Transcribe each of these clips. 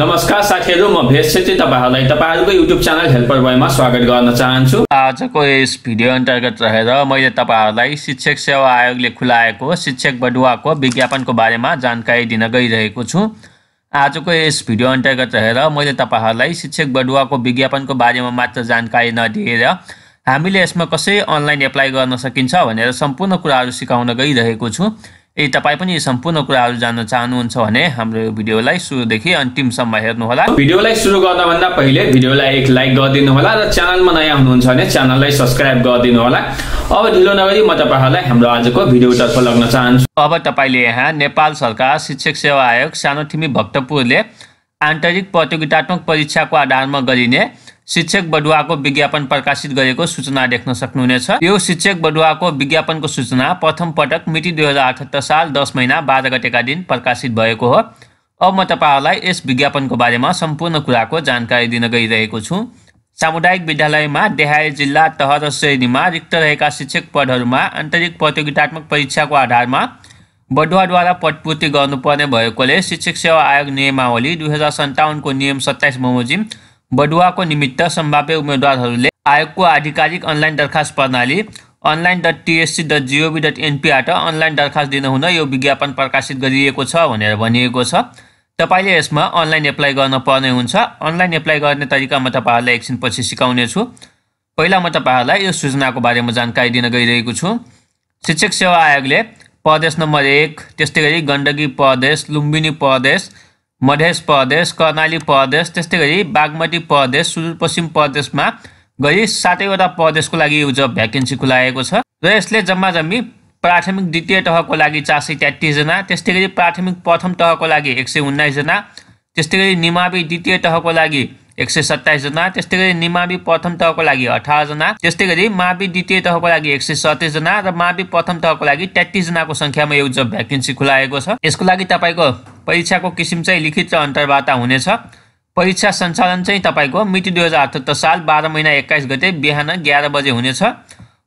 नमस्कार साथीहरू म भेष छेत्री तपाईँहरूलाई तपाईँहरूको युट्युब च्यानल हेल्पर बोयमा स्वागत गर्न चाहन्छु आजको यस भिडियो अन्तर्गत रहेर मैले तपाईँहरूलाई शिक्षक सेवा आयोगले खुलाएको शिक्षक बडुवाको विज्ञापनको बारेमा जानकारी दिन गइरहेको छु आजको यस भिडियो अन्तर्गत रहेर मैले तपाईँहरूलाई शिक्षक बडुवाको विज्ञापनको बारेमा मात्र जानकारी नदिएर हामीले यसमा कसरी अनलाइन एप्लाई गर्न सकिन्छ भनेर सम्पूर्ण कुराहरू सिकाउन गइरहेको छु यदि तपाईँ पनि सम्पूर्ण कुराहरू जान्न चाहनुहुन्छ भने हाम्रो यो भिडियोलाई सुरुदेखि अन्तिमसम्म हेर्नुहोला भिडियोलाई सुरु गर्नभन्दा पहिले भिडियोलाई एक लाइक गरिदिनु होला र च्यानलमा नयाँ हुनुहुन्छ भने च्यानललाई सब्सक्राइब गरिदिनु होला अब ढिलो नगरी म तपाईँहरूलाई हाम्रो आजको भिडियोतर्फ लग्न चाहन्छु अब तपाईँले यहाँ नेपाल सरकार शिक्षक सेवा आयोग सानो थिमी भक्तपुरले आन्तरिक प्रतियोगितात्मक परीक्षाको आधारमा गरिने शिक्षक बडुवाको विज्ञापन प्रकाशित गरेको सूचना देख्न सक्नुहुनेछ यो शिक्षक बडुवाको विज्ञापनको सूचना प्रथम पटक मिति दुई हजार अठहत्तर साल दस महिना बाह्र गतेका दिन प्रकाशित भएको हो अब म तपाईँहरूलाई यस विज्ञापनको बारेमा सम्पूर्ण कुराको जानकारी दिन गइरहेको छु सामुदायिक विद्यालयमा देहाय जिल्ला तह र श्रेणीमा रिक्त रहेका शिक्षक पदहरूमा आन्तरिक प्रतियोगितात्मक परीक्षाको आधारमा बडुवाद्वारा पटपूर्ति गर्नुपर्ने भएकोले शिक्षक सेवा आयोग नियमावली दुई हजार सन्ताउन्नको नियम सत्ताइस बमोजिम बडुवाको निमित्त सम्भाव्य उम्मेद्वारहरूले आयोगको आधिकारिक अनलाइन दरखास्त प्रणाली online dot TSC dot gov dot एनपीबाट अनलाइन दरखास्त दिनुहुन यो विज्ञापन प्रकाशित गरिएको छ भनेर भनिएको छ तपाईँले यसमा अनलाइन एप्लाई गर्न पर्ने हुन्छ अनलाइन एप्लाई गर्ने तरिका म तपाईँहरूलाई एकछिनपछि सिकाउनेछु पहिला म तपाईँहरूलाई यो सूचनाको बारेमा जानकारी दिन गइरहेको छु शिक्षक सेवा आयोगले प्रदेश नम्बर एक त्यस्तै गरी गण्डकी प्रदेश लुम्बिनी प्रदेश मधेस प्रदेश कर्णाली प्रदेश त्यस्तै गरी बागमती प्रदेश सुदूरपश्चिम प्रदेशमा गरी सातैवटा प्रदेशको लागि यो जब भ्याकेन्सी खुलाएको छ र यसले जम्मा जम्मी प्राथमिक द्वितीय तहको लागि चार सय तेत्तिसजना त्यस्तै गरी प्राथमिक प्रथम तहको लागि एक सय उन्नाइसजना त्यस्तै गरी निमावी द्वितीय तहको लागि एक सय सत्ताइसजना त्यस्तै गरी निमावि प्रथम तहको लागि अठारजना त्यस्तै गरी मावि द्वितीय तहको लागि एक सय सत्तिसजना र मावि प्रथम तहको लागि तेत्तिसजनाको सङ्ख्यामा यो जब भ्याकेन्सी खुलाएको छ यसको लागि तपाईँको परीक्षाको किसिम चाहिँ लिखित र अन्तर्वार्ता हुनेछ परीक्षा सञ्चालन चाहिँ तपाईँको मिति दुई हजार अठहत्तर साल बाह्र महिना एक्काइस गते बिहान एघार बजे हुनेछ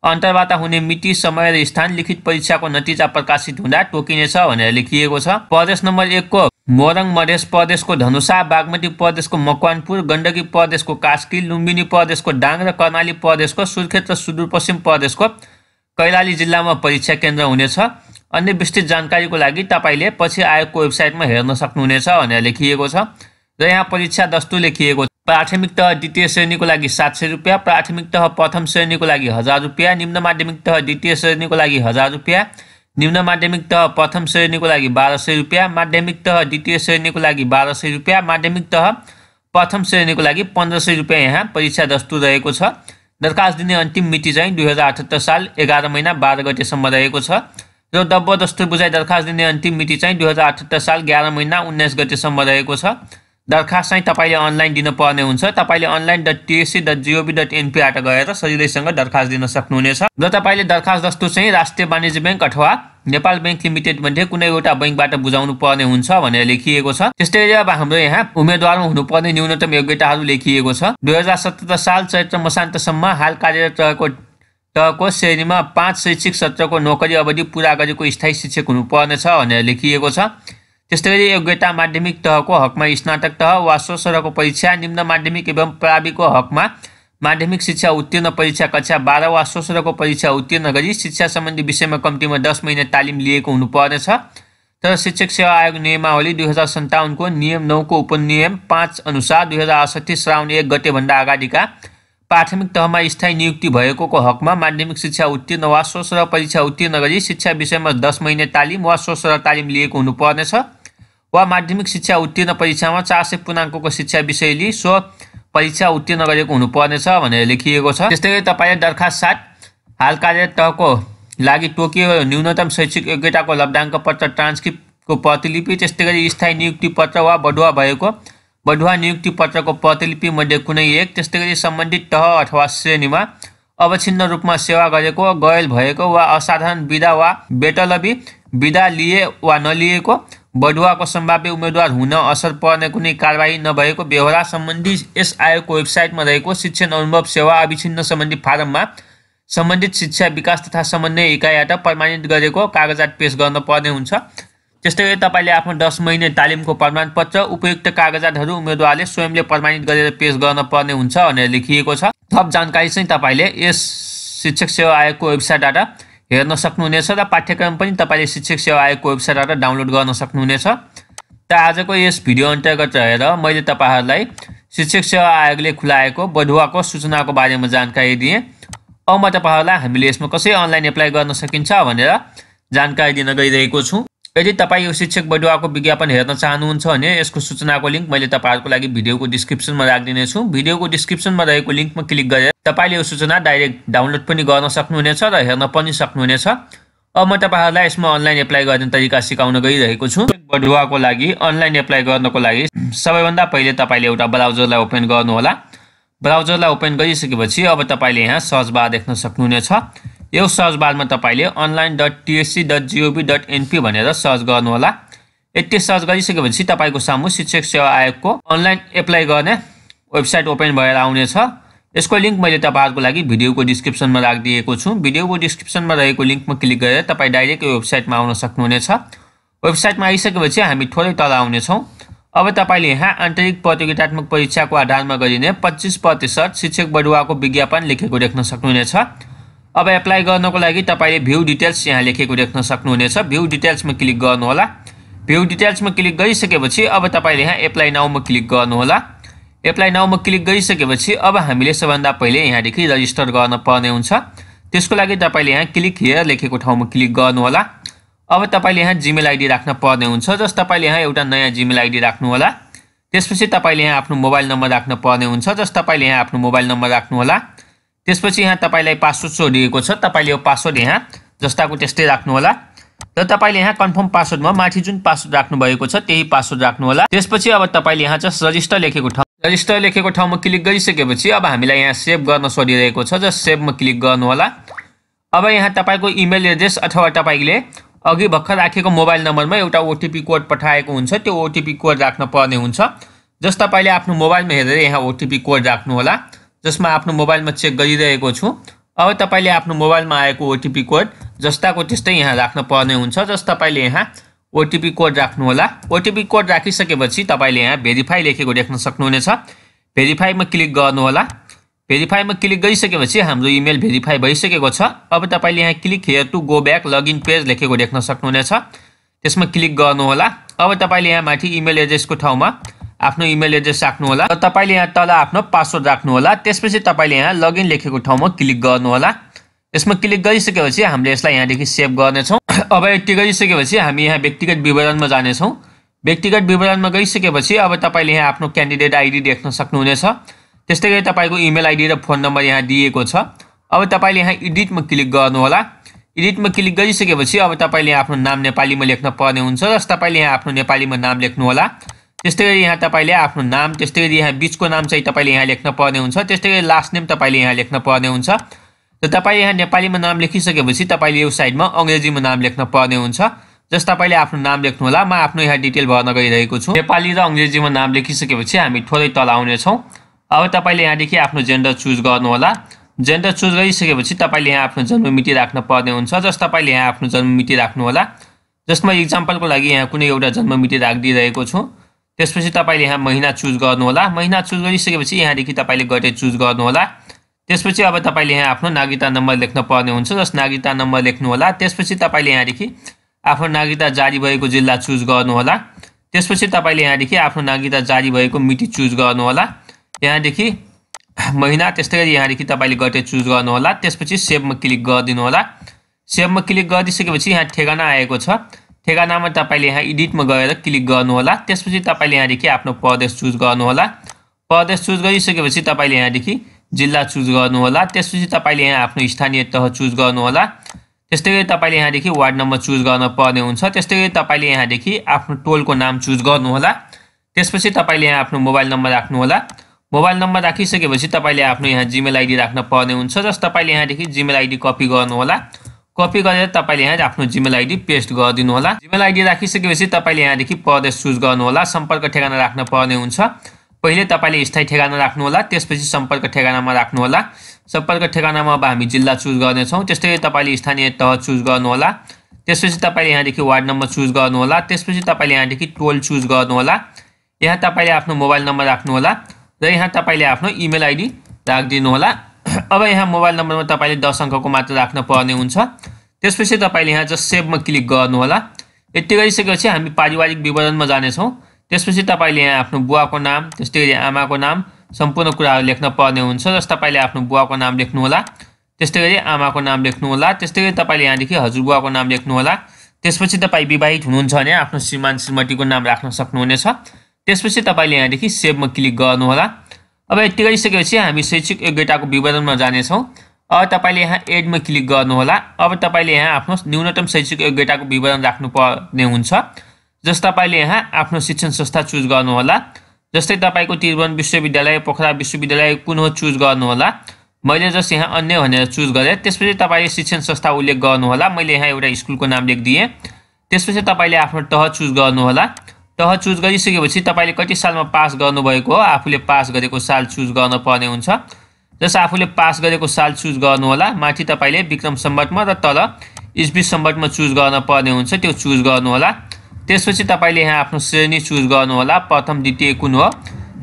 अन्तर्वार्ता हुने मिति समय र स्थान लिखित परीक्षाको नतिजा प्रकाशित हुँदा टोकिनेछ भनेर लेखिएको छ प्रदेश नम्बर एकको मोरङ मधेस प्रदेशको धनुषा बागमती प्रदेशको मकवानपुर गण्डकी प्रदेशको कास्की लुम्बिनी प्रदेशको डाङ र कर्णाली प्रदेशको सुर्खेत र सुदूरपश्चिम प्रदेशको कैलाली जिल्लामा परीक्षा केन्द्र हुनेछ अन्य विस्तृत जानकारीको लागि तपाईँले पछि आयोगको वेबसाइटमा हेर्न सक्नुहुनेछ भनेर लेखिएको छ र यहाँ परीक्षा दस्तु लेखिएको छ प्राथमिक तह द्वितीय श्रेणीको लागि सात सय रुपियाँ प्राथमिक तह प्रथम श्रेणीको लागि हजार रुपियाँ निम्न माध्यमिक तह द्वितीय श्रेणीको लागि हजार रुपियाँ निम्न माध्यमिक तह प्रथम श्रेणीको लागि बाह्र सय रुपियाँ माध्यमिक तह द्वितीय श्रेणीको लागि बाह्र सय रुपियाँ माध्यमिक तह प्रथम श्रेणीको लागि पन्ध्र सय रुपियाँ यहाँ परीक्षा दस्तु रहेको छ दरखास्त दिने अन्तिम मिति चाहिँ दुई हजार अठहत्तर साल एघार महिना बाह्र गतेसम्म रहेको छ यो जबरदस्ती बुझाइ दरखास्त दिने अन्तिम मिति चाहिँ दुई हजार अठहत्तर साल ग्यार महिना उन्नाइस गतिसम्म रहेको छ दरखास्त चाहिँ तपाईँले अनलाइन दिनुपर्ने हुन्छ तपाईँले online dot TSC dot gov dot एनपिआट गएर सजिलैसँग दरखास्त दिन सक्नुहुनेछ र तपाईँले दरखास्त जस्तो चाहिँ राष्ट्रिय वाणिज्य ब्याङ्क अथवा नेपाल ब्याङ्क लिमिटेड मध्ये कुनै एउटा ब्याङ्कबाट बुझाउनु पर्ने हुन्छ भनेर लेखिएको छ त्यस्तै अब हाम्रो यहाँ उम्मेद्वारमा हुनुपर्ने न्यूनतम योग्यताहरू लेखिएको छ दुई हजार सतहत्तर साल चैत्र मसान्तसम्म हाल कार्यरत रहेको को श्रेणी में पांच शैक्षिक सत्र को नौकरी अवधि पूरा कर स्थायी शिक्षक होने भनेर लेखी योग्यता त्यस्तै तह को हक में स्नातक तह वा को परीक्षा निम्न मध्यमिक एवं को हक में मध्यमिक शिक्षा उत्तीर्ण परीक्षा कक्षा बाहर वा को परीक्षा उत्तीर्ण करी शिक्षा संबंधी विषय में कमती में दस महिना तालीम लिएको होने तर शिक्षक सेवा आयोग निमावली दुई हजार सन्तावन निम नियम को उपनियम पांच अनुसार दुई हजार अड़सठी श्रावण एक अगाड़ी का प्राथमिक तहमा स्थायी नियुक्ति भएकोको हकमा माध्यमिक शिक्षा उत्तीर्ण वा स्वस्र परीक्षा उत्तीर्ण गरी शिक्षा विषयमा दस महिने तालिम वा स्वस्र तालिम लिएको हुनुपर्नेछ वा माध्यमिक शिक्षा उत्तीर्ण परीक्षामा चार सय पूर्णाङ्कको शिक्षा विषय लिई स्व परीक्षा उत्तीर्ण गरेको हुनुपर्नेछ भनेर लेखिएको छ त्यस्तै गरी तपाईँले दरखास्त साथ हाल कार्य तहको लागि टोकियो न्यूनतम शैक्षिक योग्यताको लब्धाङ्क पत्र ट्रान्सक्रिप्टको प्रतिलिपि त्यस्तै गरी स्थायी नियुक्ति पत्र वा बढुवा भएको बढुवा नियुक्ति पत्रको मध्ये कुनै एक त्यस्तै गरी सम्बन्धित तह अथवा श्रेणीमा अवच्छिन्न रूपमा सेवा गरेको गयल भएको वा असाधारण विधा वा बेटलबी विधा लिए वा नलिएको बढुवाको सम्भाव्य उम्मेद्वार हुन असर पर्ने कुनै कारवाही नभएको व्यवहार सम्बन्धी यस आयोगको वेबसाइटमा रहेको शिक्षण अनुभव सेवा अविच्छिन्न सम्बन्धी फारममा सम्बन्धित शिक्षा विकास तथा समन्वय इकाइबाट प्रमाणित गरेको कागजात पेश गर्न पर्ने हुन्छ त्यस्तै गरी तपाईँले आफ्नो दस महिने तालिमको प्रमाणपत्र उपयुक्त कागजातहरू उम्मेदवारले स्वयंले प्रमाणित गरेर पेस गर्न पर्ने हुन्छ भनेर लेखिएको छ थप जानकारी चाहिँ तपाईँले यस शिक्षक सेवा आयोगको वेबसाइटबाट हेर्न सक्नुहुनेछ र पाठ्यक्रम पनि तपाईँले शिक्षक सेवा आयोगको वेबसाइटबाट डाउनलोड गर्न सक्नुहुनेछ त आजको यस भिडियो अन्तर्गत रहेर मैले तपाईँहरूलाई शिक्षक सेवा आयोगले खुलाएको बढुवाको सूचनाको बारेमा जानकारी दिएँ अब म तपाईँहरूलाई हामीले यसमा कसरी अनलाइन एप्लाई गर्न सकिन्छ भनेर जानकारी दिन गइरहेको छु यदि तपाईँ यो शिक्षक बडुवाको विज्ञापन हेर्न चाहनुहुन्छ भने यसको सूचनाको लिङ्क मैले तपाईँहरूको लागि भिडियोको डिस्क्रिप्सनमा राखिदिनेछु भिडियोको डिस्क्रिप्सनमा रहेको लिङ्कमा क्लिक गरेर तपाईँले यो सूचना डाइरेक्ट डाउनलोड पनि गर्न सक्नुहुनेछ र हेर्न पनि सक्नुहुनेछ अब म तपाईँहरूलाई यसमा अनलाइन एप्लाई गर्ने तरिका सिकाउन गइरहेको छु बडुवाको लागि अनलाइन एप्लाई गर्नको लागि सबैभन्दा पहिले तपाईँले एउटा ब्राउजरलाई ओपन गर्नुहोला ब्राउजरलाई ओपन गरिसकेपछि अब तपाईँले यहाँ सर्च बार देख्न सक्नुहुनेछ यो सर्च बारमा तपाईँले online dot TSC dot gov dot NP भनेर सर्च गर्नुहोला यति सर्च गरिसकेपछि तपाईँको सामु शिक्षक सेवा आयोगको अनलाइन एप्लाई गर्ने वेबसाइट ओपन भएर आउनेछ यसको लिङ्क मैले तपाईँहरूको लागि भिडियोको डिस्क्रिप्सनमा राखिदिएको छु भिडियोको डिस्क्रिप्सनमा रहेको लिङ्कमा क्लिक गरेर तपाईँ डाइरेक्ट यो वेबसाइटमा आउन सक्नुहुनेछ वेबसाइटमा आइसकेपछि हामी थोरै तल आउनेछौँ अब तपाईँले यहाँ आन्तरिक प्रतियोगितात्मक परीक्षाको आधारमा गरिने पच्चिस प्रतिशत शिक्षक बढुवाको विज्ञापन लेखेको देख्न सक्नुहुनेछ अब एप्लाई गर्नको लागि तपाईँले भ्यू डिटेल्स यहाँ लेखेको देख्न सक्नुहुनेछ भ्यू डिटेल्समा क्लिक गर्नुहोला भ्यू डिटेल्समा क्लिक गरिसकेपछि अब तपाईँले यहाँ एप्लाई नाउमा क्लिक गर्नुहोला एप्लाई नाउमा क्लिक गरिसकेपछि अब हामीले सबभन्दा पहिले यहाँदेखि रजिस्टर गर्न पर्ने हुन्छ त्यसको लागि तपाईँले यहाँ क्लिक हियर लेखेको ठाउँमा क्लिक गर्नुहोला अब तपाईँले यहाँ जिमेल आइडी राख्न पर्ने हुन्छ जस तपाईँले यहाँ एउटा नयाँ जिमेल आइडी राख्नुहोला त्यसपछि तपाईँले यहाँ आफ्नो मोबाइल नम्बर राख्न पर्ने हुन्छ जस तपाईँले यहाँ आफ्नो मोबाइल नम्बर राख्नुहोला त्यसपछि यहाँ तपाईँलाई पासवर्ड सोधिएको छ तपाईँले यो पासवर्ड यहाँ जस्ताको त्यस्तै राख्नुहोला र तपाईँले यहाँ कन्फर्म पासवर्डमा माथि जुन पासवर्ड राख्नुभएको छ त्यही पासवर्ड राख्नुहोला त्यसपछि अब तपाईँले यहाँ चाहिँ रजिस्टर लेखेको ठाउँ रजिस्टर लेखेको ठाउँमा क्लिक गरिसकेपछि अब हामीलाई यहाँ सेभ गर्न सोधिरहेको छ जस सेभमा क्लिक गर्नुहोला अब यहाँ तपाईँको इमेल एड्रेस अथवा तपाईँले अघि भर्खर राखेको मोबाइल नम्बरमा एउटा ओटिपी कोड पठाएको हुन्छ त्यो ओटिपी कोड राख्न पर्ने हुन्छ जस तपाईँले आफ्नो मोबाइलमा हेरेर यहाँ ओटिपी कोड राख्नुहोला जसमा आफ्नो मोबाइलमा चेक गरिरहेको छु अब तपाईँले आफ्नो मोबाइलमा आएको ओटिपी कोड जस्ताको त्यस्तै यहाँ राख्न पर्ने हुन्छ जस तपाईँले यहाँ ओटिपी कोड राख्नुहोला ओटिपी कोड राखिसकेपछि तपाईँले यहाँ भेरिफाई लेखेको देख्न सक्नुहुनेछ भेरिफाईमा क्लिक गर्नुहोला भेरिफाईमा क्लिक गरिसकेपछि हाम्रो इमेल भेरिफाई भइसकेको छ अब तपाईँले यहाँ click here to go back login page लेखेको देख्न सक्नुहुनेछ त्यसमा क्लिक गर्नुहोला अब तपाईँले यहाँ माथि इमेल एड्रेसको ठाउँमा आफ्नो इमेल एड्रेस राख्नुहोला र तपाईँले यहाँ तल आफ्नो पासवर्ड राख्नुहोला त्यसपछि तपाईँले यहाँ लगइन लेखेको ठाउँमा क्लिक गर्नुहोला यसमा क्लिक गरिसकेपछि हामीले यसलाई यहाँदेखि सेभ गर्नेछौँ अब यति गरिसकेपछि हामी यहाँ व्यक्तिगत विवरणमा जानेछौँ व्यक्तिगत विवरणमा गइसकेपछि अब तपाईँले यहाँ आफ्नो क्यान्डिडेट आइडी देख्न सक्नुहुनेछ त्यस्तै गरी तपाईँको इमेल आइडी र फोन नम्बर यहाँ दिएको छ अब तपाईँले यहाँ इडिटमा क्लिक गर्नुहोला इडिटमा क्लिक गरिसकेपछि अब तपाईँले आफ्नो नाम नेपालीमा लेख्न पर्ने हुन्छ र तपाईँले यहाँ आफ्नो नेपालीमा नाम लेख्नुहोला त्यस्तै गरी यहाँ तपाईँले आफ्नो नाम त्यस्तै गरी यहाँ बिचको नाम चाहिँ तपाईँले यहाँ लेख्न पर्ने हुन्छ त्यस्तै गरी लास्ट नेम तपाईँले यहाँ लेख्न पर्ने हुन्छ र तपाईँ यहाँ नेपालीमा नाम लेखिसकेपछि तपाईँले यो साइडमा अङ्ग्रेजीमा नाम लेख्न पर्ने हुन्छ जस तपाईँले आफ्नो नाम लेख्नु होला म आफ्नो यहाँ डिटेल भर्न गइरहेको छु नेपाली र अङ्ग्रेजीमा नाम लेखिसकेपछि हामी थोरै तल आउनेछौँ अब तपाईँले यहाँदेखि आफ्नो जेन्डर चुज गर्नुहोला जेन्डर चुज गरिसकेपछि तपाईँले यहाँ आफ्नो जन्म मिति राख्न पर्ने हुन्छ जस तपाईँले यहाँ आफ्नो जन्म जन्ममिति राख्नुहोला जसमा इक्जाम्पलको लागि यहाँ कुनै एउटा जन्म मिति राखिदिइरहेको छु त्यसपछि तपाईँले यहाँ महिना चुज गर्नुहोला महिना चुज गरिसकेपछि यहाँदेखि तपाईँले गटे चुज गर्नुहोला त्यसपछि अब तपाईँले यहाँ आफ्नो नागरिकता नम्बर लेख्न पर्ने हुन्छ जस नागरिकता नम्बर लेख्नुहोला त्यसपछि तपाईँले यहाँदेखि आफ्नो नागरिकता जारी भएको जिल्ला चुज गर्नुहोला त्यसपछि तपाईँले यहाँदेखि आफ्नो नागरिकता जारी भएको मिति चुज गर्नुहोला यहाँदेखि महिना त्यस्तै गरी यहाँदेखि तपाईँले गटे चुज गर्नुहोला त्यसपछि सेभमा क्लिक गरिदिनु होला सेभमा क्लिक गरिदिइसकेपछि यहाँ ठेगाना आएको छ ठेगानामा तपाईँले यहाँ एडिटमा गएर क्लिक गर्नुहोला त्यसपछि तपाईँले यहाँदेखि आफ्नो प्रदेश चुज गर्नुहोला प्रदेश चुज गरिसकेपछि तपाईँले यहाँदेखि जिल्ला चुज गर्नुहोला त्यसपछि तपाईँले यहाँ आफ्नो स्थानीय तह चुज गर्नुहोला त्यस्तै गरी तपाईँले यहाँदेखि वार्ड नम्बर चुज गर्न पर्ने हुन्छ त्यस्तै गरी तपाईँले यहाँदेखि आफ्नो टोलको नाम चुज गर्नुहोला त्यसपछि तपाईँले यहाँ आफ्नो मोबाइल नम्बर राख्नुहोला मोबाइल नम्बर राखिसकेपछि तपाईँले आफ्नो यहाँ जिमेल आइडी राख्न पर्ने हुन्छ जस तपाईँले यहाँदेखि जिमेल आइडी कपी गर्नुहोला कपी कर तपाईँले यहाँ आफ्नो जिमेल आइडी पेस्ट गरिदिनु होला जिमेल आइडी राखिसकेपछि तपाईँले यहाँदेखि प्रदेश चूज कर संपर्क ठेगाना राख् पर्ने हुन्छ पहिले स्थायी ठेगाना राख्हलास त्यसपछि संपर्क ठेगानामा में राख्हला संपर्क अब में अब हम जिला चूज करने स्थानीय तह चुज गर्नुहोला त्यसपछि यहाँ यहाँदेखि वार्ड नंबर चूज कर यहाँ तपाईँले टोल चूज कर यहाँ तपाईँले आफ्नो मोबाइल नंबर राख्हला र यहाँ तपाईँले आफ्नो इमेल आइडी राखिदिनुहोला अब यहाँ मोबाइल नम्बरमा तपाईँले दस अङ्कको मात्र राख्न पर्ने हुन्छ त्यसपछि तपाईँले यहाँ जस्ट सेभमा क्लिक गर्नुहोला यति गरिसकेपछि हामी पारिवारिक विवरणमा जानेछौँ त्यसपछि तपाईँले यहाँ आफ्नो बुवाको नाम त्यस्तै गरी आमाको नाम सम्पूर्ण कुराहरू लेख्न पर्ने हुन्छ जस तपाईँले आफ्नो बुवाको नाम लेख्नुहोला त्यस्तै गरी आमाको नाम लेख्नुहोला त्यस्तै गरी तपाईँले यहाँदेखि हजुरबुवाको नाम लेख्नुहोला त्यसपछि तपाईँ विवाहित हुनुहुन्छ भने आफ्नो श्रीमान श्रीमतीको नाम राख्न सक्नुहुनेछ त्यसपछि तपाईँले यहाँदेखि सेभमा क्लिक गर्नुहोला अब यति गरिसकेपछि हामी शैक्षिक योग्यताको विवरणमा जानेछौँ अब तपाईँले यहाँ एडमा क्लिक गर्नुहोला अब तपाईँले यहाँ आफ्नो न्यूनतम शैक्षिक योग्यताको विवरण राख्नु पर्ने हुन्छ जस तपाईँले यहाँ आफ्नो शिक्षण संस्था चुज गर्नुहोला जस्तै तपाईँको त्रिभुवन विश्वविद्यालय पोखरा विश्वविद्यालय कुन हो चुज गर्नुहोला मैले जस यहाँ अन्य भनेर चुज गरेँ त्यसपछि तपाईँले शिक्षण संस्था उल्लेख गर्नुहोला मैले यहाँ एउटा स्कुलको नाम लेखिदिएँ त्यसपछि तपाईँले आफ्नो तह चुज गर्नुहोला तह चुज गरिसकेपछि तपाईँले कति सालमा पास गर्नुभएको हो आफूले पास गरेको साल चुज गर्नुपर्ने हुन्छ जस आफूले पास गरेको साल चुज गर्नुहोला माथि तपाईँले विक्रम सम्बन्धमा र तल इस्वी सम्बन्धमा चुज गर्न हुन्छ त्यो चुज गर्नुहोला त्यसपछि तपाईँले यहाँ आफ्नो श्रेणी चुज गर्नुहोला प्रथम द्वितीय कुन हो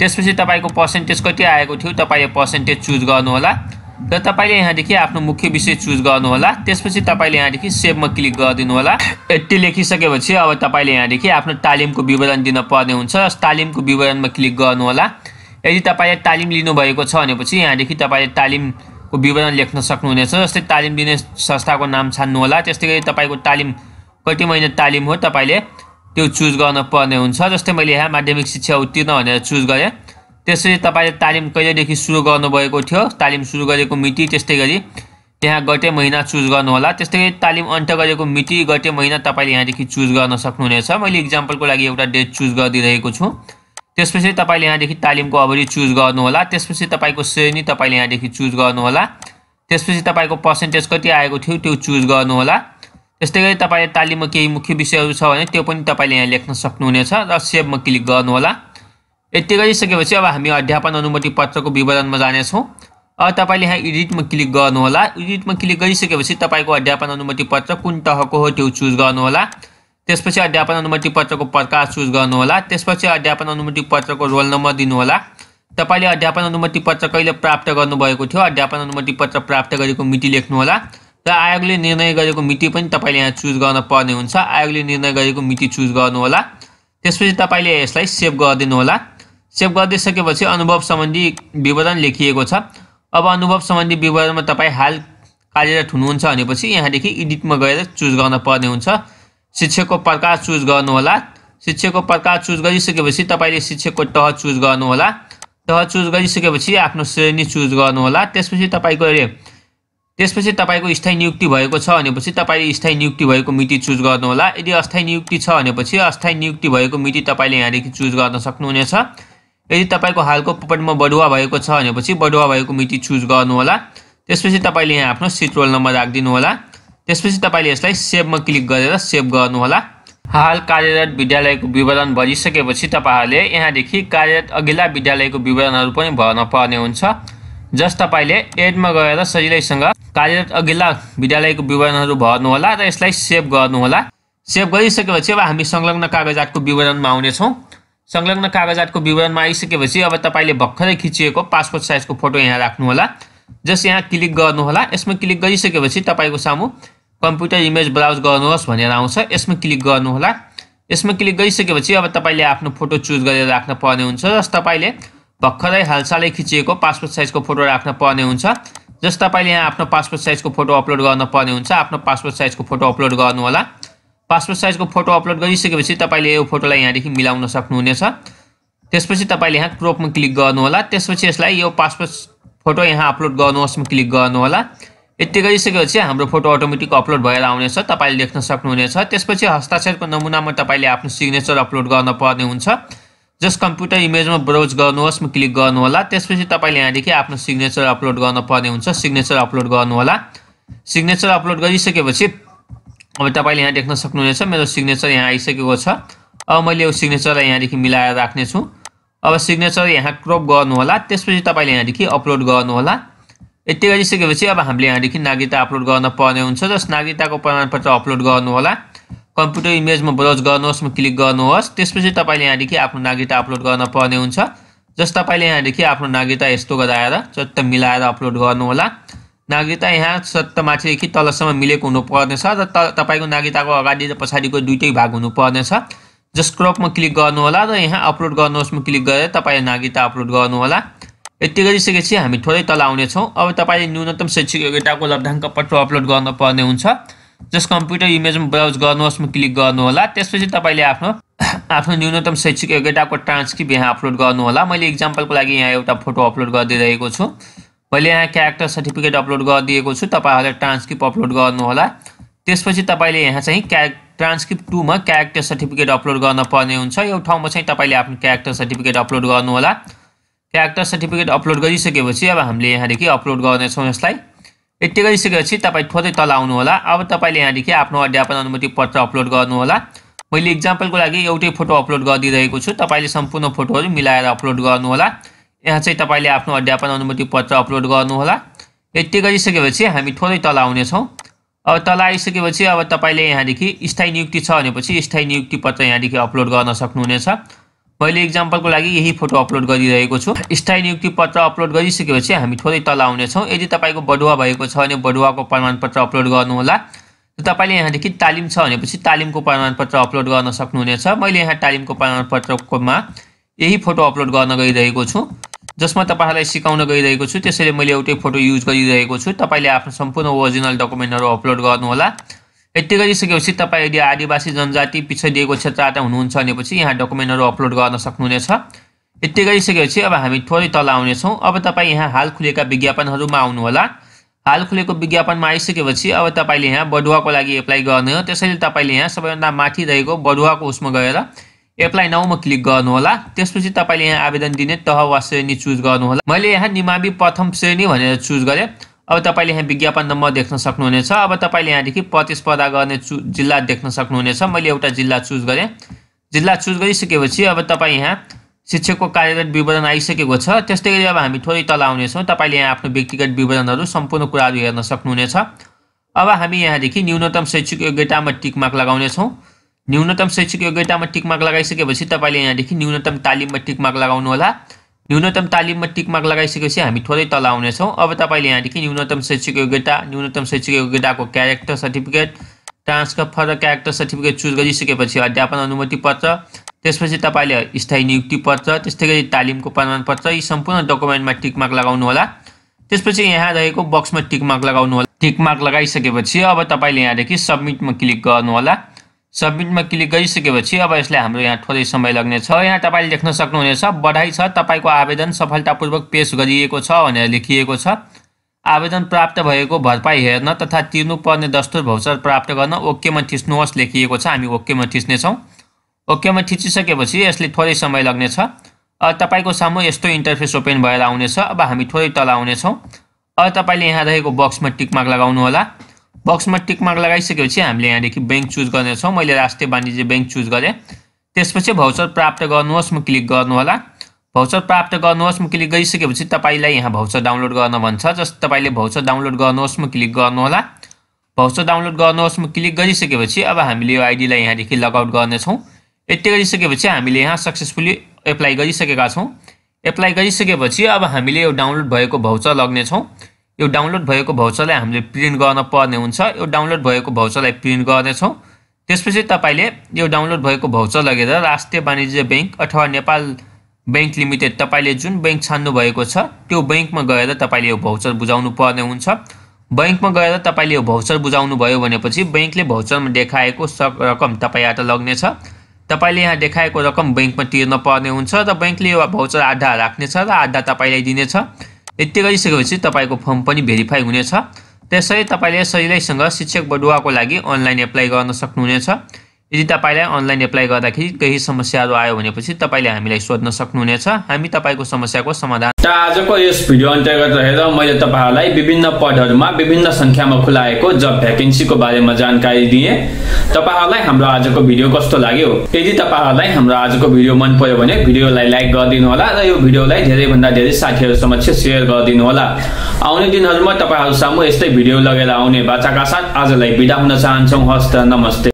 त्यसपछि तपाईँको पर्सेन्टेज कति आएको थियो तपाईँले पर्सेन्टेज चुज गर्नुहोला र तपाईँले यहाँदेखि आफ्नो मुख्य विषय चुज गर्नुहोला त्यसपछि तपाईँले यहाँदेखि सेभमा क्लिक गरिदिनुहोला यति लेखिसकेपछि अब तपाईँले यहाँदेखि आफ्नो तालिमको विवरण दिन हुन्छ तालिमको विवरणमा क्लिक गर्नुहोला यदि तपाईँले तालिम लिनुभएको छ भनेपछि यहाँदेखि तपाईँले तालिमको विवरण लेख्न सक्नुहुनेछ जस्तै तालिम दिने संस्थाको नाम छान्नुहोला त्यस्तै गरी तपाईँको तालिम कति महिना तालिम हो तपाईँले त्यो चुज गर्न पर्ने हुन्छ जस्तै मैले यहाँ माध्यमिक शिक्षा उत्तीर्ण भनेर चुज गरेँ त्यसरी तपाईँले तालिम कहिलेदेखि सुरु गर्नुभएको थियो तालिम सुरु गरेको मिति त्यस्तै गरी त्यहाँ गते महिना चुज गर्नुहोला त्यस्तै गरी तालिम अन्त गरेको मिति गते महिना तपाईँले यहाँदेखि चुज गर्न सक्नुहुनेछ मैले इक्जाम्पलको लागि एउटा डेट चुज गरिदिइरहेको छु त्यसपछि तपाईँले यहाँदेखि तालिमको अवधि चुज गर्नुहोला त्यसपछि तपाईँको श्रेणी तपाईँले यहाँदेखि चुज गर्नुहोला त्यसपछि तपाईँको पर्सेन्टेज कति आएको थियो त्यो चुज गर्नुहोला त्यस्तै गरी तपाईँले तालिममा केही मुख्य विषयहरू छ भने त्यो पनि तपाईँले यहाँ लेख्न सक्नुहुनेछ र सेभमा क्लिक गर्नुहोला ये सके अब हम अध्यापन अनुमति पत्र को विवरण में जाने तपाईँले यहाँ में क्लिक इडिट में क्लिक गरिसकेपछि तपाईँको अध्यापन अनुमति पत्र कुन को हो तो चूज गर्नुहोला त्यसपछि अध्यापन अनुमति को प्रकार चूज गर्नुहोला अध्यापन अनुमति पत्र को रोल नंबर दिहला तैयार अध्यापन अनुमति पत्र कहीं प्राप्त करूँ अध्यापन अनुमति पत्र प्राप्त गरेको मिति लेख्हला र ने निर्णय मिति पनि तपाईँले यहाँ चुज गर्न पर्ने हुन्छ आयोगले निर्णय गरेको मिति चुज गर्नुहोला त्यसपछि तपाईँले यसलाई सेभ सेभ गरिदिइसकेपछि अनुभव सम्बन्धी विवरण लेखिएको छ अब अनुभव सम्बन्धी विवरणमा तपाईँ हाल कार्यरत हुनुहुन्छ भनेपछि यहाँदेखि इडिटमा गएर चुज गर्न पर्ने हुन्छ शिक्षकको प्रकार चुज गर्नुहोला शिक्षकको प्रकार चुज गरिसकेपछि तपाईँले शिक्षकको तह चुज गर्नुहोला तह चुज गरिसकेपछि आफ्नो श्रेणी चुज गर्नुहोला त्यसपछि तपाईँको त्यसपछि तपाईँको स्थायी नियुक्ति भएको छ भनेपछि तपाईँले स्थायी नियुक्ति भएको मिति चुज गर्नुहोला यदि अस्थायी नियुक्ति छ भनेपछि अस्थायी नियुक्ति भएको मिति तपाईँले यहाँदेखि चुज गर्न सक्नुहुनेछ यदि तपाईँको हालको पोपटमा बढुवा भएको छ भनेपछि बढुवा भएको मिति चुज गर्नुहोला त्यसपछि तपाईँले यहाँ आफ्नो सिट रोल नम्बर राखिदिनुहोला त्यसपछि तपाईँले यसलाई सेभमा क्लिक गरेर सेभ गर्नुहोला हाल कार्यरत विद्यालयको विवरण भरिसकेपछि तपाईँहरूले यहाँदेखि कार्यरत अघिल्ला विद्यालयको विवरणहरू पनि भर्न पर्ने हुन्छ जस तपाईँले एडमा गएर सजिलैसँग कार्यरत अघिल्ला विद्यालयको विवरणहरू भर्नुहोला र यसलाई सेभ गर्नुहोला सेभ गरिसकेपछि अब हामी संलग्न कागजातको विवरणमा आउनेछौँ संलग्न कागजातको विवरणमा आइसकेपछि अब तपाईँले भर्खरै खिचिएको पासपोर्ट साइजको फोटो यहाँ राख्नुहोला जस यहाँ क्लिक गर्नुहोला यसमा क्लिक गरिसकेपछि तपाईँको सामु कम्प्युटर इमेज ब्राउज गर्नुहोस् भनेर आउँछ यसमा क्लिक गर्नुहोला यसमा क्लिक गरिसकेपछि अब तपाईँले आफ्नो फोटो चुज गरेर राख्न पर्ने हुन्छ जस तपाईँले भर्खरै हालसालै खिचिएको पासपोर्ट साइजको फोटो राख्न पर्ने हुन्छ जस तपाईँले यहाँ आफ्नो पासपोर्ट साइजको फोटो अपलोड गर्न पर्ने हुन्छ आफ्नो पासपोर्ट साइजको फोटो अपलोड गर्नुहोला पासपोर्ट साइजको फोटो अपलोड गरिसकेपछि तपाईँले यो फोटोलाई यहाँदेखि मिलाउन सक्नुहुनेछ त्यसपछि तपाईँले यहाँ क्रोपमा क्लिक गर्नुहोला त्यसपछि यसलाई यो पासपोर्ट फोटो यहाँ अपलोड गर्नुहोस्मा क्लिक गर्नुहोला यति गरिसकेपछि हाम्रो फोटो अटोमेटिक अपलोड भएर आउनेछ तपाईँले देख्न सक्नुहुनेछ त्यसपछि हस्ताक्षरको नमुनामा तपाईँले आफ्नो सिग्नेचर अपलोड गर्न पर्ने हुन्छ जस कम्प्युटर इमेजमा ब्राउज गर्नुहोस् क्लिक गर्नुहोला त्यसपछि तपाईँले यहाँदेखि आफ्नो सिग्नेचर अपलोड गर्न पर्ने हुन्छ सिग्नेचर अपलोड गर्नुहोला सिग्नेचर अपलोड गरिसकेपछि अब तपाईँले यहाँ देख्न सक्नुहुनेछ मेरो सिग्नेचर यहाँ आइसकेको छ अब मैले यो सिग्नेचरलाई यहाँदेखि मिलाएर राख्नेछु अब सिग्नेचर यहाँ क्रप गर्नुहोला त्यसपछि तपाईँले यहाँदेखि अपलोड गर्नुहोला यति गरिसकेपछि अब हामीले यहाँदेखि नागरिकता अपलोड गर्न पर्ने हुन्छ जस नागरिकताको प्रमाणपत्र अपलोड गर्नुहोला कम्प्युटर इमेजमा ब्राउज गर्नुहोस् क्लिक गर्नुहोस् त्यसपछि तपाईँले यहाँदेखि आफ्नो नागरिकता अपलोड गर्न पर्ने हुन्छ जस तपाईँले यहाँदेखि आफ्नो नागरिकता यस्तो गराएर चट्ट मिलाएर अपलोड गर्नुहोला नागरिकता यहाँ सत्तमाथिदेखि तलसम्म मिलेको हुनुपर्नेछ र त तपाईँको नागरिकताको अगाडि र पछाडिको दुइटै भाग हुनुपर्नेछ जस क्रपमा क्लिक गर्नुहोला र यहाँ अपलोड गर्नुहोस् म क्लिक गरेर तपाईँले नागरिकता अपलोड गर्नुहोला यति गरिसकेपछि हामी थोरै तल आउनेछौँ अब तपाईँले न्यूनतम शैक्षिक योग्यताको लब्धाङ्क पत्र अपलोड गर्नुपर्ने हुन्छ जस कम्प्युटर इमेजमा ब्राउज गर्नुहोस् म क्लिक गर्नुहोला त्यसपछि तपाईँले आफ्नो आफ्नो न्यूनतम शैक्षिक योग्यताको ट्रान्सक्रिप्ट यहाँ अपलोड गर्नुहोला मैले इक्जाम्पलको लागि यहाँ एउटा फोटो अपलोड गरिदिइरहेको छु मैले यहाँ क्यारेक्टर सर्टिफिकेट अपलोड गरिदिएको छु तपाईँहरूले ट्रान्सक्रिप्ट अपलोड गर्नुहोला त्यसपछि तपाईँले यहाँ चाहिँ क्या ट्रान्सक्रिप्ट टूमा क्यारेक्टर सर्टिफिकेट अपलोड गर्न पर्ने हुन्छ यो ठाउँमा चाहिँ तपाईँले आफ्नो क्यारेक्टर सर्टिफिकेट अपलोड गर्नुहोला क्यारेक्टर सर्टिफिकेट अपलोड गरिसकेपछि अब हामीले यहाँदेखि अपलोड गर्नेछौँ यसलाई यति गरिसकेपछि तपाईँ थोरै तल आउनुहोला अब तपाईँले यहाँदेखि आफ्नो अध्यापन अनुमति पत्र अपलोड गर्नुहोला मैले इक्जाम्पलको लागि एउटै फोटो अपलोड गरिदिइरहेको छु तपाईँले सम्पूर्ण फोटोहरू मिलाएर अपलोड गर्नुहोला यहाँ चाहिँ तपाईँले आफ्नो अध्यापन अनुमति पत्र अपलोड गर्नुहोला यति गरिसकेपछि हामी थोरै तल आउनेछौँ अब तल आइसकेपछि अब तपाईँले यहाँदेखि स्थायी नियुक्ति छ भनेपछि स्थायी नियुक्ति पत्र यहाँदेखि अपलोड गर्न सक्नुहुनेछ मैले इक्जाम्पलको लागि यही फोटो अपलोड गरिरहेको छु स्थायी नियुक्ति पत्र अपलोड गरिसकेपछि हामी थोरै तल आउनेछौँ यदि तपाईँको बडुवा भएको छ भने बडुवाको प्रमाणपत्र अपलोड गर्नुहोला तपाईँले यहाँदेखि तालिम छ भनेपछि तालिमको प्रमाणपत्र अपलोड गर्न सक्नुहुनेछ मैले यहाँ तालिमको प्रमाणपत्रकोमा यही फोटो अपलोड गर्न गइरहेको छु जसमा तपाईँहरूलाई सिकाउन गइरहेको छु त्यसैले मैले एउटै फोटो युज गरिरहेको छु तपाईँले आफ्नो सम्पूर्ण ओरिजिनल डकुमेन्टहरू अपलोड गर्नुहोला यति गरिसकेपछि तपाईँ यदि आदिवासी जनजाति पिछडिएको क्षेत्रबाट हुनुहुन्छ भनेपछि यहाँ डकुमेन्टहरू अपलोड गर्न सक्नुहुनेछ यति गरिसकेपछि अब हामी थोरै तल आउनेछौँ अब तपाईँ यहाँ हाल खुलेका विज्ञापनहरूमा आउनुहोला हाल खुलेको विज्ञापनमा आइसकेपछि अब तपाईँले यहाँ बडुवाको लागि एप्लाई गर्ने हो त्यसैले तपाईँले यहाँ सबैभन्दा माथि रहेको बडुवाको उसमा गएर एप्लाई नाउमा क्लिक गर्नुहोला त्यसपछि तपाईँले यहाँ आवेदन दिने तह वा श्रेणी चुज गर्नुहोला मैले यहाँ निमावी प्रथम श्रेणी भनेर चुज गरेँ अब तपाईँले यहाँ विज्ञापन नम्बर देख्न सक्नुहुनेछ अब तपाईँले यहाँदेखि प्रतिस्पर्धा गर्ने चु जिल्ला देख्न सक्नुहुनेछ मैले एउटा जिल्ला चुज गरेँ जिल्ला चुज गरिसकेपछि अब तपाईँ यहाँ शिक्षकको कार्यरत विवरण आइसकेको छ त्यस्तै गरी अब हामी थोरै तल आउनेछौँ तपाईँले यहाँ आफ्नो व्यक्तिगत विवरणहरू सम्पूर्ण कुराहरू हेर्न सक्नुहुनेछ अब हामी यहाँदेखि न्यूनतम शैक्षिक योग्यतामा टिकमार्क लगाउनेछौँ न्यूनतम शैक्षिक योग्यतामा टिकमार्क लगाइसकेपछि तपाईँले यहाँदेखि न्यूनतम तालिममा टिकमार्क लगाउनुहोला न्यूनतम तालिममा टिकमार्क लगाइसकेपछि हामी थोरै तल आउनेछौँ अब तपाईँले यहाँदेखि न्यूनतम शैक्षिक योग्यता न्यूनतम शैक्षिक योग्यताको क्यारेक्टर सर्टिफिकेट ट्रान्सफर र क्यारेक्टर सर्टिफिकेट चुज गरिसकेपछि अध्यापन अनुमति पत्र त्यसपछि तपाईँले स्थायी नियुक्ति पत्र त्यस्तै गरी तालिमको प्रमाणपत्र यी सम्पूर्ण डकुमेन्टमा टिकमार्क होला त्यसपछि यहाँ रहेको बक्समा टिकमार्क टिक टिकमार्क लगाइसकेपछि अब तपाईँले यहाँदेखि सब्मिटमा क्लिक गर्नुहोला सब्मिटमा क्लिक गरिसकेपछि अब यसलाई हाम्रो यहाँ थोरै समय लाग्ने छ यहाँ तपाईँले देख्न सक्नुहुनेछ बधाई छ तपाईँको आवेदन सफलतापूर्वक पेस गरिएको छ भनेर लेखिएको छ आवेदन प्राप्त भएको भरपाई हेर्न तथा तिर्नुपर्ने दस्तुर भौचर प्राप्त गर्न ओकेमा थिच्नुहोस् लेखिएको छ हामी ओकेमा थिच्नेछौँ ओकेमा थिचिसकेपछि यसले थोरै समय लाग्नेछ तपाईँको सामु यस्तो इन्टरफेस ओपन भएर आउनेछ अब हामी थोरै तल आउनेछौँ अब तपाईँले यहाँ रहेको बक्समा टिकमार्क लगाउनु होला बक्समा टिकमार्क लगाइसकेपछि हामीले यहाँदेखि ब्याङ्क चुज गर्नेछौँ मैले राष्ट्रिय वाणिज्य ब्याङ्क चुज गरेँ त्यसपछि भौचर प्राप्त गर्नुहोस् म क्लिक गर्नुहोला भौचर प्राप्त गर्नुहोस् म क्लिक गरिसकेपछि तपाईँलाई यहाँ भौचर डाउनलोड गर्न भन्छ जस्तो तपाईँले भौचर डाउनलोड गर्नुहोस् म क्लिक गर्नुहोला भौचर डाउनलोड गर्नुहोस् म क्लिक गरिसकेपछि अब हामीले यो आइडीलाई यहाँदेखि लगआउट गर्नेछौँ यति गरिसकेपछि हामीले यहाँ सक्सेसफुल्ली एप्लाई गरिसकेका छौँ एप्लाई गरिसकेपछि अब हामीले यो डाउनलोड भएको भौचर लग्नेछौँ यो डाउनलोड भएको भौचरलाई हामीले प्रिन्ट गर्न पर्ने हुन्छ यो डाउनलोड भएको भौचरलाई प्रिन्ट गर्नेछौँ त्यसपछि तपाईँले यो डाउनलोड भएको भौचर लगेर राष्ट्रिय वाणिज्य ब्याङ्क अथवा नेपाल ब्याङ्क लिमिटेड तपाईँले जुन ब्याङ्क छान्नु भएको छ त्यो ब्याङ्कमा गएर तपाईँले यो भौचर बुझाउनु पर्ने हुन्छ ब्याङ्कमा गएर तपाईँले यो भौचर बुझाउनु भयो भनेपछि ब्याङ्कले भाउचरमा देखाएको सब रकम तपाईँबाट लग्नेछ तपाईँले यहाँ देखाएको रकम ब्याङ्कमा तिर्न पर्ने हुन्छ र ब्याङ्कले यो भौचर आधा राख्नेछ र आधा तपाईँलाई दिनेछ यति गरिसकेपछि तपाईँको फर्म पनि भेरिफाई हुनेछ त्यसरी तपाईँले सजिलैसँग शिक्षक बडुवाको लागि अनलाइन एप्लाई गर्न सक्नुहुनेछ यदि तपाईँलाई अनलाइन एप्लाई गर्दाखेरि केही समस्याहरू आयो भनेपछि तपाईँले हामीलाई सोध्न सक्नुहुनेछ हामी तपाईँको समस्याको समाधान आजको यस भिडियो अन्तर्गत रहेर मैले तपाईँहरूलाई विभिन्न पदहरूमा विभिन्न सङ्ख्यामा खुलाएको जब भ्याकेन्सीको बारेमा जानकारी दिएँ तपाईँहरूलाई हाम्रो आजको भिडियो कस्तो लाग्यो यदि तपाईँहरूलाई हाम्रो आजको भिडियो मन पर्यो भने भिडियोलाई लाइक गरिदिनु होला र यो भिडियोलाई धेरैभन्दा धेरै साथीहरू समक्ष सेयर गरिदिनु होला आउने दिनहरूमा तपाईँहरू सामु यस्तै भिडियो लगेर आउने बाचाका साथ आजलाई बिदा हुन चाहन्छौँ हस्त नमस्ते